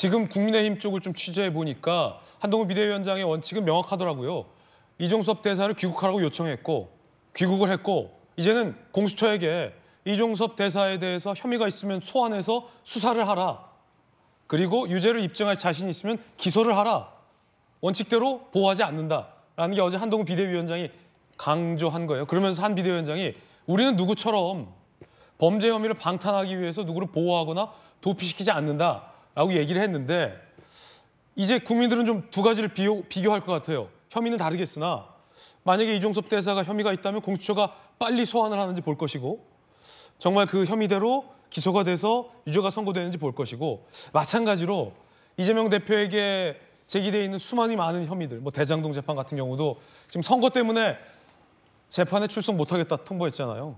지금 국민의힘 쪽을 좀 취재해 보니까 한동훈 비대위원장의 원칙은 명확하더라고요. 이종섭 대사를 귀국하라고 요청했고 귀국을 했고 이제는 공수처에게 이종섭 대사에 대해서 혐의가 있으면 소환해서 수사를 하라. 그리고 유죄를 입증할 자신이 있으면 기소를 하라. 원칙대로 보호하지 않는다라는 게 어제 한동훈 비대위원장이 강조한 거예요. 그러면서 한 비대위원장이 우리는 누구처럼 범죄 혐의를 방탄하기 위해서 누구를 보호하거나 도피시키지 않는다. 라고 얘기를 했는데 이제 국민들은 좀 두 가지를 비교, 비교할 것 같아요. 혐의는 다르겠으나 만약에 이종섭 대사가 혐의가 있다면 공수처가 빨리 소환을 하는지 볼 것이고 정말 그 혐의대로 기소가 돼서 유죄가 선고되는지 볼 것이고 마찬가지로 이재명 대표에게 제기돼 있는 수많이 많은 혐의들 뭐 대장동 재판 같은 경우도 지금 선거 때문에 재판에 출석 못하겠다 통보했잖아요.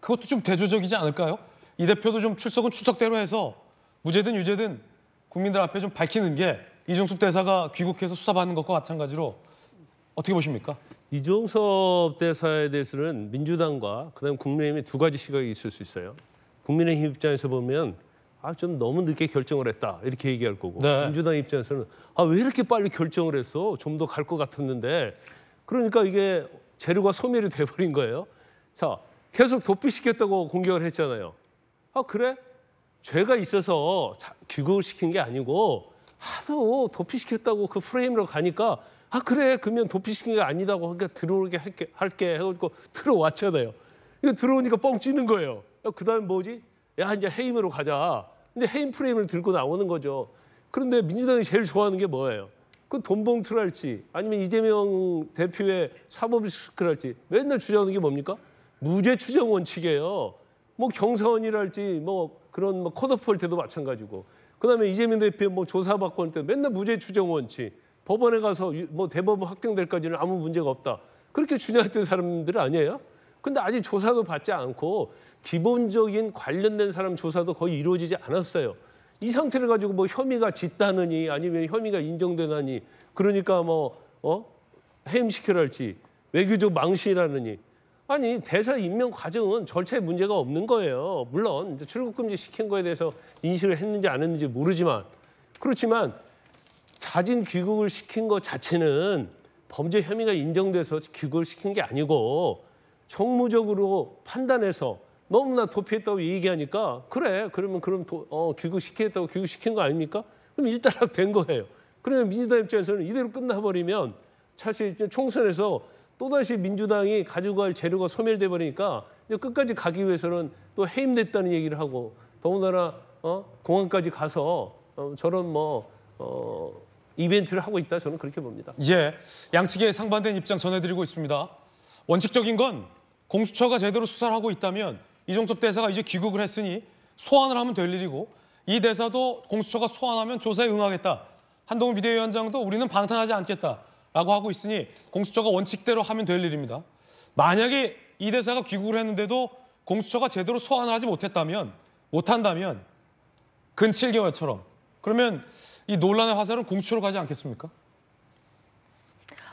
그것도 좀 대조적이지 않을까요? 이 대표도 좀 출석은 출석대로 해서 무죄든 유죄든 국민들 앞에 좀 밝히는 게 이종섭 대사가 귀국해서 수사받는 것과 마찬가지로 어떻게 보십니까? 이종섭 대사에 대해서는 민주당과 그다음 국민의힘의 두 가지 시각이 있을 수 있어요. 국민의힘 입장에서 보면 아 좀 너무 늦게 결정을 했다 이렇게 얘기할 거고 네. 민주당 입장에서는 아 왜 이렇게 빨리 결정을 했어 좀 더 갈 것 같았는데 그러니까 이게 재료가 소멸이 돼버린 거예요. 자 계속 도피시켰다고 공격을 했잖아요. 아 그래? 죄가 있어서 자, 귀국을 시킨 게 아니고 하도 도피시켰다고 그 프레임으로 가니까 아 그래 그러면 도피시킨 게 아니다고 하니까 들어오게 할게 할게 해가지고 들어왔잖아요. 이거 들어오니까 뻥 찌는 거예요. 그다음 뭐지? 야 이제 해임으로 가자. 근데 해임 프레임을 들고 나오는 거죠. 그런데 민주당이 제일 좋아하는 게 뭐예요? 그 돈봉투랄지 아니면 이재명 대표의 사법리스크랄지 맨날 주장하는 게 뭡니까? 무죄 추정 원칙이에요. 뭐경선이랄지뭐 그런 뭐 컷오프할 때도 마찬가지고 그다음에 이재명 대표 뭐 조사받고 할 때 맨날 무죄 추정 원칙 법원에 가서 뭐 대법원 확정될까지는 아무 문제가 없다 그렇게 주장했던 사람들 아니에요? 근데 아직 조사도 받지 않고 기본적인 관련된 사람 조사도 거의 이루어지지 않았어요. 이 상태를 가지고 뭐 혐의가 짙다느니 아니면 혐의가 인정되나니 그러니까 뭐 어? 해임시켜라 할지 외교적 망신이라느니 아니 대사 임명 과정은 절차에 문제가 없는 거예요. 물론 출국 금지 시킨 거에 대해서 인식을 했는지 안 했는지 모르지만 그렇지만 자진 귀국을 시킨 것 자체는 범죄 혐의가 인정돼서 귀국을 시킨 게 아니고 정무적으로 판단해서 너무나 도피했다고 얘기하니까 그래 그러면 그럼 도, 어, 귀국시켰다고 귀국시킨 거 아닙니까? 그럼 일단락 된 거예요. 그러면 민주당 입장에서는 이대로 끝나버리면 사실 총선에서 또다시 민주당이 가지고 갈 재료가 소멸돼 버리니까 끝까지 가기 위해서는 또 해임됐다는 얘기를 하고 더군다나 어? 공항까지 가서 어, 저런 뭐 어, 이벤트를 하고 있다 저는 그렇게 봅니다. 예, 양측의 상반된 입장 전해드리고 있습니다. 원칙적인 건 공수처가 제대로 수사를 하고 있다면 이종섭 대사가 이제 귀국을 했으니 소환을 하면 될 일이고 이 대사도 공수처가 소환하면 조사에 응하겠다. 한동훈 비대위원장도 우리는 방탄하지 않겠다. 라고 하고 있으니 공수처가 원칙대로 하면 될 일입니다. 만약에 이 대사가 귀국을 했는데도 공수처가 제대로 소환을 하지 못했다면 못한다면 근 7개월처럼 그러면 이 논란의 화살은 공수처로 가지 않겠습니까?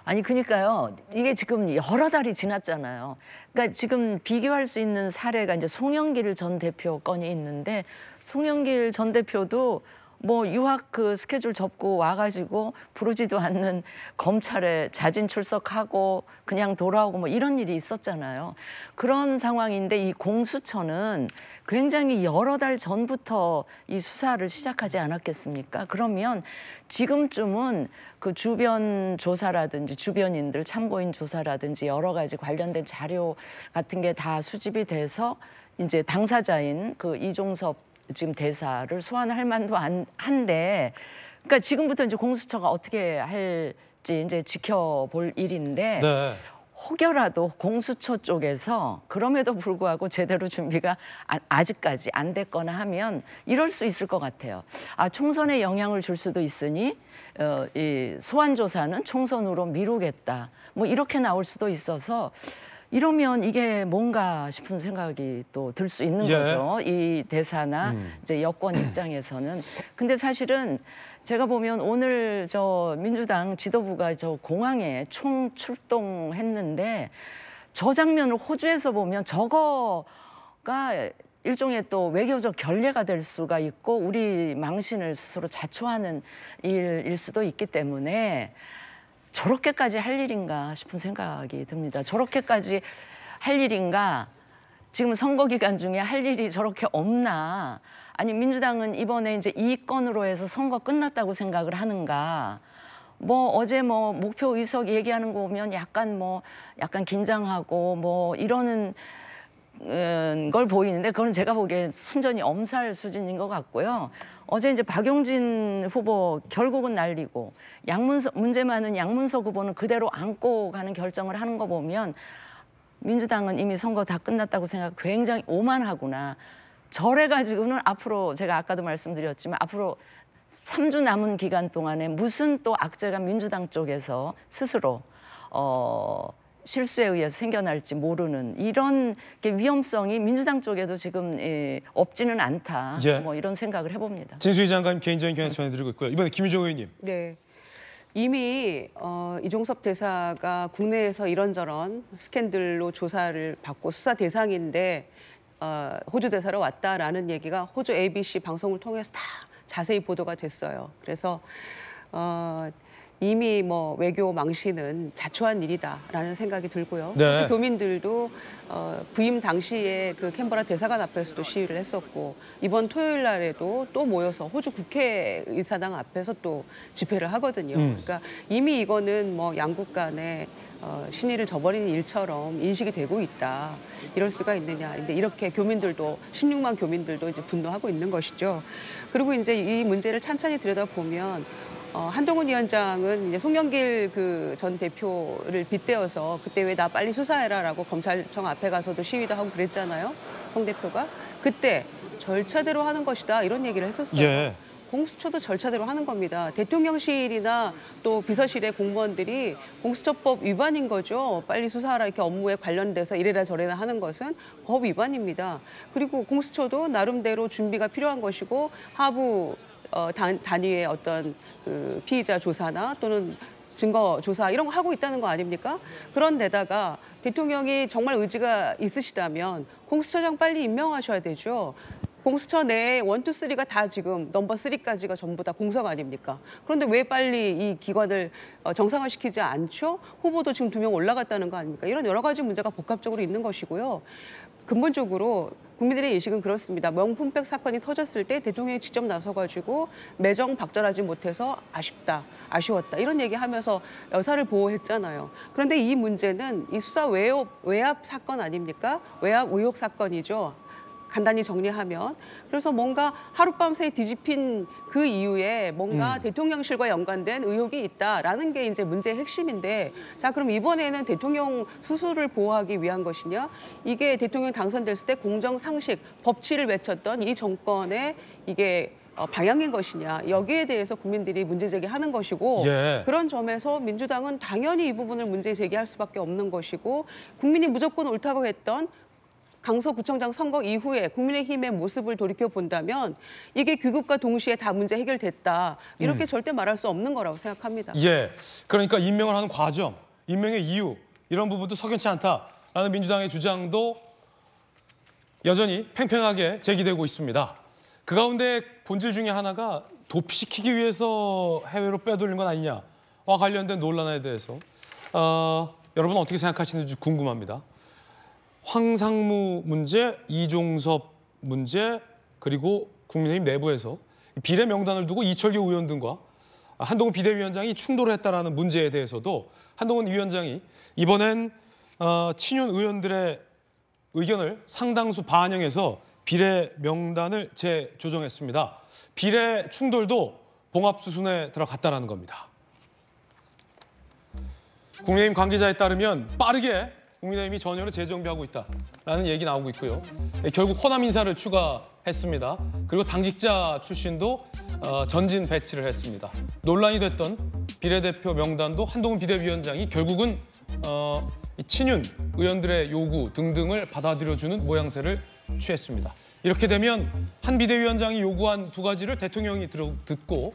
아니 그러니까요. 이게 지금 여러 달이 지났잖아요. 그러니까 지금 비교할 수 있는 사례가 이제 송영길 전 대표 건이 있는데 송영길 전 대표도 뭐 유학 그 스케줄 접고 와가지고 부르지도 않는 검찰에 자진 출석하고 그냥 돌아오고 뭐 이런 일이 있었잖아요. 그런 상황인데 이 공수처는 굉장히 여러 달 전부터 이 수사를 시작하지 않았겠습니까? 그러면 지금쯤은 그 주변 조사라든지 주변인들 참고인 조사라든지 여러 가지 관련된 자료 같은 게 다 수집이 돼서 이제 당사자인 그 이종섭 지금 대사를 소환할 만도 안, 한데 그러니까 지금부터 이제 공수처가 어떻게 할지 이제 지켜볼 일인데 네. 혹여라도 공수처 쪽에서 그럼에도 불구하고 제대로 준비가 아, 아직까지 안 됐거나 하면 이럴 수 있을 것 같아요. 아 총선에 영향을 줄 수도 있으니 어, 이 소환 조사는 총선으로 미루겠다. 뭐 이렇게 나올 수도 있어서 이러면 이게 뭔가 싶은 생각이 또 들 수 있는 예. 거죠. 이 대사나 음. 이제 여권 입장에서는. 근데 사실은 제가 보면 오늘 저 민주당 지도부가 저 공항에 총 출동했는데 저 장면을 호주에서 보면 저거가 일종의 또 외교적 결례가 될 수가 있고 우리 망신을 스스로 자초하는 일일 수도 있기 때문에 저렇게까지 할 일인가 싶은 생각이 듭니다. 저렇게까지 할 일인가 지금 선거 기간 중에 할 일이 저렇게 없나 아니 민주당은 이번에 이제 이 건으로 해서 선거 끝났다고 생각을 하는가 뭐 어제 뭐 목표 의석 얘기하는 거 보면 약간 뭐 약간 긴장하고 뭐 이러는 음, 걸 보이는데 그건 제가 보기엔 순전히 엄살 수준인 것 같고요. 어제 이제 박용진 후보 결국은 날리고 양문서 문제 많은 양문서 후보는 그대로 안고 가는 결정을 하는 거 보면 민주당은 이미 선거 다 끝났다고 생각 굉장히 오만하구나. 저래 가지고는 앞으로 제가 아까도 말씀드렸지만 앞으로 3주 남은 기간 동안에 무슨 또 악재가 민주당 쪽에서 스스로 어 실수에 의해서 생겨날지 모르는 이런 위험성이 민주당 쪽에도 지금 예, 없지는 않다. 예. 뭐 이런 생각을 해봅니다. 진수희 장관 개인적인 견해 전해드리고 있고요. 이번에 김유정 의원님. 네. 이미 어, 이종섭 대사가 국내에서 이런저런 스캔들로 조사를 받고 수사 대상인데 어, 호주 대사로 왔다라는 얘기가 호주 ABC 방송을 통해서 다 자세히 보도가 됐어요. 그래서 어, 이미 뭐 외교 망신은 자초한 일이다라는 생각이 들고요. 네. 교민들도 어, 부임 당시에 그 캔버라 대사관 앞에서도 시위를 했었고 이번 토요일 날에도 또 모여서 호주 국회의사당 앞에서 또 집회를 하거든요. 음. 그러니까 이미 이거는 뭐 양국 간의 어, 신의를 저버리는 일처럼 인식이 되고 있다. 이럴 수가 있느냐. 근데 이렇게 교민들도 16만 교민들도 이제 분노하고 있는 것이죠. 그리고 이제 이 문제를 찬찬히 들여다보면 어, 한동훈 위원장은 이제 송영길 그 전 대표를 빗대어서 그때 왜 나 빨리 수사해라라고 검찰청 앞에 가서도 시위도 하고 그랬잖아요. 송 대표가 그때 절차대로 하는 것이다 이런 얘기를 했었어요. 예. 공수처도 절차대로 하는 겁니다. 대통령실이나 또 비서실의 공무원들이 공수처법 위반인 거죠. 빨리 수사하라 이렇게 업무에 관련돼서 이래라 저래라 하는 것은 법 위반입니다. 그리고 공수처도 나름대로 준비가 필요한 것이고 하부 어, 단, 단위의 어떤 그 피의자 조사나 또는 증거 조사 이런 거 하고 있다는 거 아닙니까? 그런 데다가 대통령이 정말 의지가 있으시다면 공수처장 빨리 임명하셔야 되죠. 공수처 내에 원투쓰리가다 지금 넘버 쓰리까지가 전부 다 공석 아닙니까? 그런데 왜 빨리 이 기관을 어, 정상화시키지 않죠? 후보도 지금 두 명 올라갔다는 거 아닙니까? 이런 여러 가지 문제가 복합적으로 있는 것이고요. 근본적으로 국민들의 인식은 그렇습니다. 명품백 사건이 터졌을 때 대통령이 직접 나서가지고 매정 박절하지 못해서 아쉽다, 아쉬웠다 이런 얘기하면서 여사를 보호했잖아요. 그런데 이 문제는 이 수사 외압, 외압 사건 아닙니까? 외압 의혹 사건이죠. 간단히 정리하면 그래서 뭔가 하룻밤 새 뒤집힌 그 이후에 뭔가 음. 대통령실과 연관된 의혹이 있다라는 게 이제 문제의 핵심인데 자 그럼 이번에는 대통령 수술을 보호하기 위한 것이냐 이게 대통령 당선됐을 때 공정 상식 법치를 외쳤던 이 정권의 이게 어, 방향인 것이냐 여기에 대해서 국민들이 문제 제기하는 것이고 예. 그런 점에서 민주당은 당연히 이 부분을 문제 제기할 수밖에 없는 것이고 국민이 무조건 옳다고 했던 강서구청장 선거 이후에 국민의힘의 모습을 돌이켜 본다면 이게 귀국과 동시에 다 문제 해결됐다 이렇게 음. 절대 말할 수 없는 거라고 생각합니다. 예, 그러니까 임명을 하는 과정, 임명의 이유 이런 부분도 석연치 않다라는 민주당의 주장도 여전히 팽팽하게 제기되고 있습니다. 그 가운데 본질 중에 하나가 도피시키기 위해서 해외로 빼돌린 건 아니냐와 관련된 논란에 대해서 어, 여러분 어떻게 생각하시는지 궁금합니다. 황상무 문제, 이종섭 문제 그리고 국민의힘 내부에서 비례 명단을 두고 이철규 의원 등과 한동훈 비대위원장이 충돌을 했다라는 문제에 대해서도 한동훈 위원장이 이번엔 어, 친윤 의원들의 의견을 상당수 반영해서 비례 명단을 재조정했습니다. 비례 충돌도 봉합수순에 들어갔다는 겁니다. 국민의힘 관계자에 따르면 빠르게 국민의힘이 전열을 재정비하고 있다라는 얘기 나오고 있고요. 네, 결국 호남 인사를 추가했습니다. 그리고 당직자 출신도 어, 전진 배치를 했습니다. 논란이 됐던 비례대표 명단도 한동훈 비대위원장이 결국은 어, 친윤 의원들의 요구 등등을 받아들여주는 모양새를 취했습니다. 이렇게 되면 한 비대위원장이 요구한 두 가지를 대통령이 들어, 듣고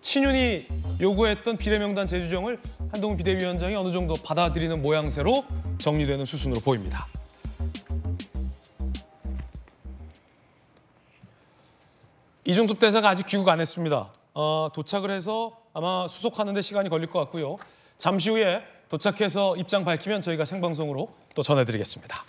친윤이 요구했던 비례명단 재주정을 한동훈 비대위원장이 어느 정도 받아들이는 모양새로 정리되는 수순으로 보입니다. 이종섭 대사가 아직 귀국 안 했습니다. 어, 도착을 해서 아마 수속하는 데 시간이 걸릴 것 같고요. 잠시 후에 도착해서 입장 밝히면 저희가 생방송으로 또 전해드리겠습니다.